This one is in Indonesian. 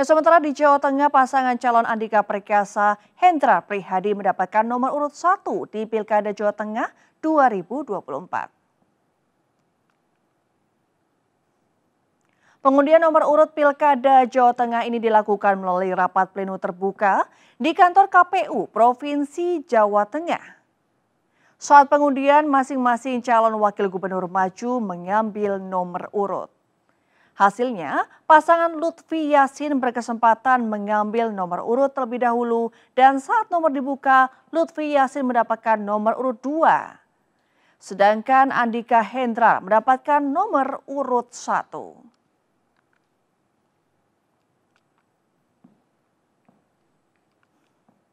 Ya, sementara di Jawa Tengah pasangan calon Andika Perkasa Hendra Prihadi mendapatkan nomor urut 1 di Pilkada Jawa Tengah 2024. Pengundian nomor urut Pilkada Jawa Tengah ini dilakukan melalui rapat pleno terbuka di kantor KPU Provinsi Jawa Tengah. Saat pengundian, masing-masing calon wakil gubernur maju mengambil nomor urut. Hasilnya, pasangan Lutfi Yasin berkesempatan mengambil nomor urut terlebih dahulu dan saat nomor dibuka, Lutfi Yasin mendapatkan nomor urut 2. Sedangkan Andika Hendra mendapatkan nomor urut 1.